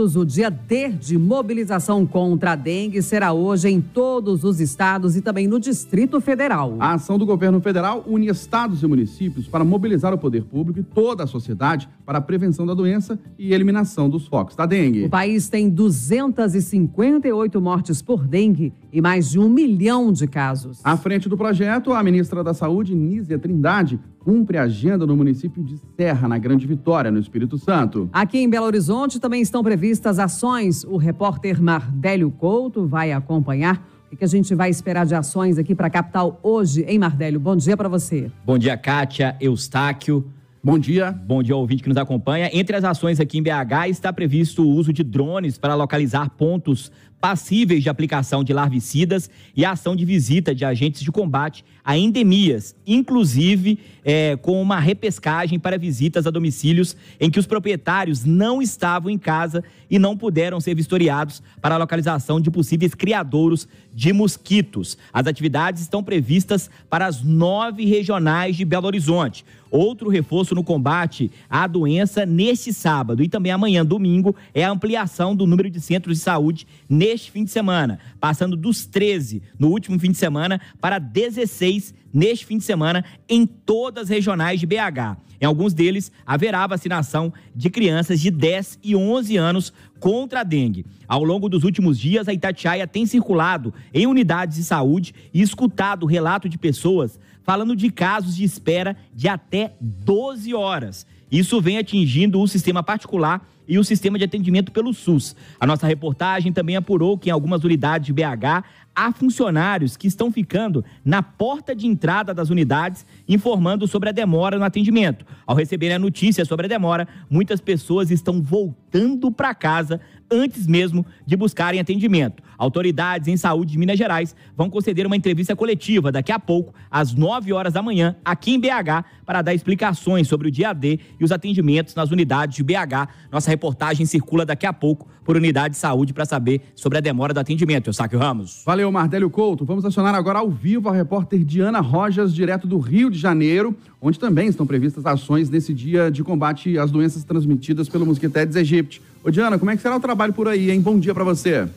O dia D de mobilização contra a dengue será hoje em todos os estados e também no Distrito Federal. A ação do governo federal une estados e municípios para mobilizar o poder público e toda a sociedade para a prevenção da doença e eliminação dos focos da dengue. O país tem 258 mortes por dengue e mais de um milhão de casos. À frente do projeto, a ministra da Saúde, Nízia Trindade, cumpre a agenda no município de Serra, na Grande Vitória, no Espírito Santo. Aqui em Belo Horizonte também estão previstas ações. O repórter Mardélio Couto vai acompanhar. O que a gente vai esperar de ações aqui para a capital hoje, em Mardélio? Bom dia para você. Bom dia, Kátia, Eustáquio. Bom dia. Bom dia, ouvinte que nos acompanha. Entre as ações aqui em BH está previsto o uso de drones para localizar pontos passíveis de aplicação de larvicidas e ação de visita de agentes de combate a endemias, inclusive é, com uma repescagem para visitas a domicílios em que os proprietários não estavam em casa e não puderam ser vistoriados para a localização de possíveis criadouros de mosquitos. As atividades estão previstas para as nove regionais de Belo Horizonte. Outro reforço no combate à doença neste sábado e também amanhã, domingo, é a ampliação do número de centros de saúde neste neste fim de semana, passando dos 13 no último fim de semana para 16 neste fim de semana em todas as regionais de BH. Em alguns deles, haverá vacinação de crianças de 10 e 11 anos contra a dengue. Ao longo dos últimos dias, a Itatiaia tem circulado em unidades de saúde e escutado relato de pessoas falando de casos de espera de até 12 horas. Isso vem atingindo o sistema particular e o sistema de atendimento pelo SUS. A nossa reportagem também apurou que em algumas unidades de BH há funcionários que estão ficando na porta de entrada das unidades informando sobre a demora no atendimento. Ao receberem a notícia sobre a demora, muitas pessoas estão voltando para casa antes mesmo de buscarem atendimento. Autoridades em saúde de Minas Gerais vão conceder uma entrevista coletiva daqui a pouco, às 9 horas da manhã, aqui em BH, para dar explicações sobre o dia D e os atendimentos nas unidades de BH. Nossa reportagem circula daqui a pouco por unidade de saúde para saber sobre a demora do atendimento. Eu saque Ramos. Valeu, Mardélio Couto. Vamos acionar agora ao vivo a repórter Diana Rojas, direto do Rio de Janeiro, onde também estão previstas ações nesse dia de combate às doenças transmitidas pelo mosquitetes aegypti. Ô Diana, como é que será o trabalho por aí, hein? Bom dia para você.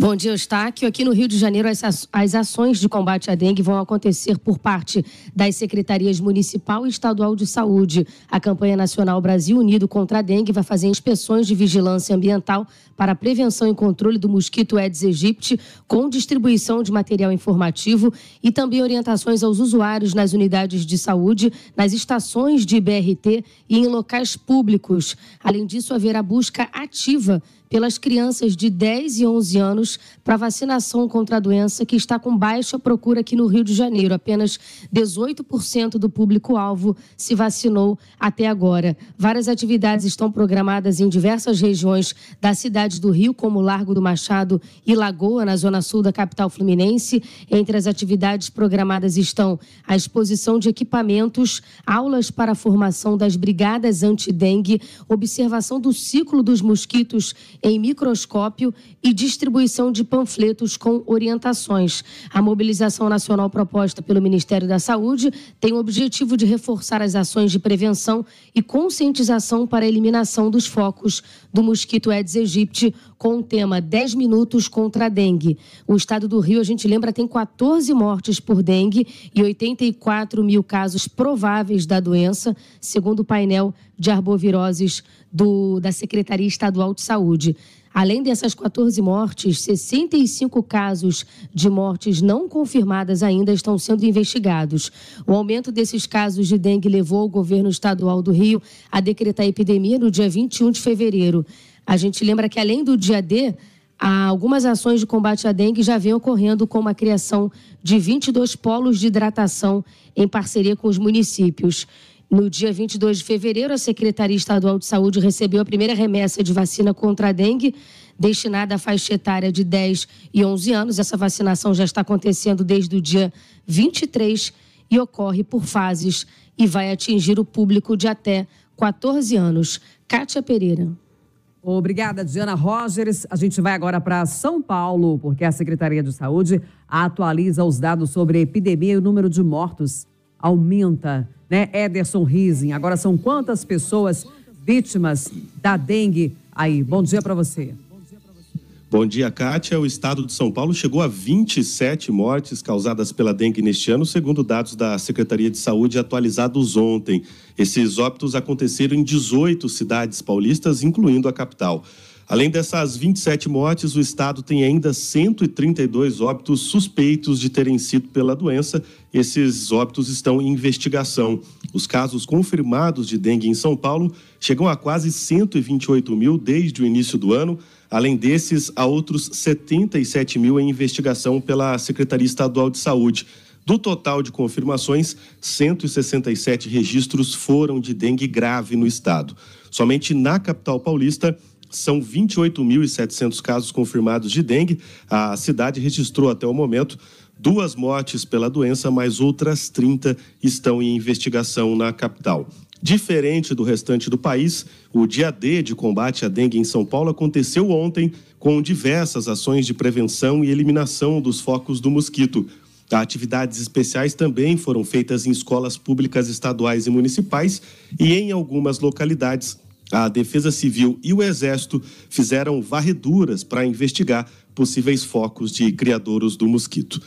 Bom dia, Eustáquio. Aqui no Rio de Janeiro, as ações de combate à dengue vão acontecer por parte das secretarias municipal e estadual de saúde. A campanha nacional Brasil Unido contra a Dengue vai fazer inspeções de vigilância ambiental para prevenção e controle do mosquito Aedes aegypti, com distribuição de material informativo e também orientações aos usuários nas unidades de saúde, nas estações de BRT e em locais públicos. Além disso, haverá busca ativa pelas crianças de 10 e 11 anos para vacinação contra a doença, que está com baixa procura aqui no Rio de Janeiro. Apenas 18% do público-alvo se vacinou até agora. Várias atividades estão programadas em diversas regiões da cidade do Rio, como Largo do Machado e Lagoa, na zona sul da capital fluminense. Entre as atividades programadas estão a exposição de equipamentos, aulas para a formação das brigadas anti-dengue, observação do ciclo dos mosquitos em microscópio e distribuição de panfletos com orientações. A mobilização nacional proposta pelo Ministério da Saúde tem o objetivo de reforçar as ações de prevenção e conscientização para a eliminação dos focos do mosquito Aedes aegypti com o tema 10 minutos contra a dengue. O estado do Rio, a gente lembra, tem 14 mortes por dengue e 84 mil casos prováveis da doença, segundo o painel de arboviroses do, da Secretaria Estadual de Saúde. Além dessas 14 mortes, 65 casos de mortes não confirmadas ainda estão sendo investigados. O aumento desses casos de dengue levou o governo estadual do Rio a decretar a epidemia no dia 21 de fevereiro. A gente lembra que, além do dia D, algumas ações de combate à dengue já vêm ocorrendo, como a criação de 22 polos de hidratação em parceria com os municípios. No dia 22 de fevereiro, a Secretaria Estadual de Saúde recebeu a primeira remessa de vacina contra a dengue, destinada à faixa etária de 10 e 11 anos. Essa vacinação já está acontecendo desde o dia 23 e ocorre por fases e vai atingir o público de até 14 anos. Kátia Pereira. Obrigada, Diana Rogers. A gente vai agora para São Paulo, porque a Secretaria de Saúde atualiza os dados sobre a epidemia e o número de mortos aumenta né, Ederson Rising. Agora são quantas pessoas vítimas da dengue aí? Bom dia para você. Bom dia, Kátia. O estado de São Paulo chegou a 27 mortes causadas pela dengue neste ano, segundo dados da Secretaria de Saúde atualizados ontem. Esses óbitos aconteceram em 18 cidades paulistas, incluindo a capital. Além dessas 27 mortes, o estado tem ainda 132 óbitos suspeitos de terem sido pela doença. Esses óbitos estão em investigação. Os casos confirmados de dengue em São Paulo chegam a quase 128 mil desde o início do ano. Além desses, há outros 77 mil em investigação pela Secretaria Estadual de Saúde. Do total de confirmações, 167 registros foram de dengue grave no estado. Somente na capital paulista são 28.700 casos confirmados de dengue. A cidade registrou até o momento duas mortes pela doença, mas outras 30 estão em investigação na capital. Diferente do restante do país, o dia D de combate à dengue em São Paulo aconteceu ontem com diversas ações de prevenção e eliminação dos focos do mosquito. Atividades especiais também foram feitas em escolas públicas estaduais e municipais e em algumas localidades a Defesa Civil e o Exército fizeram varreduras para investigar possíveis focos de criadouros do mosquito.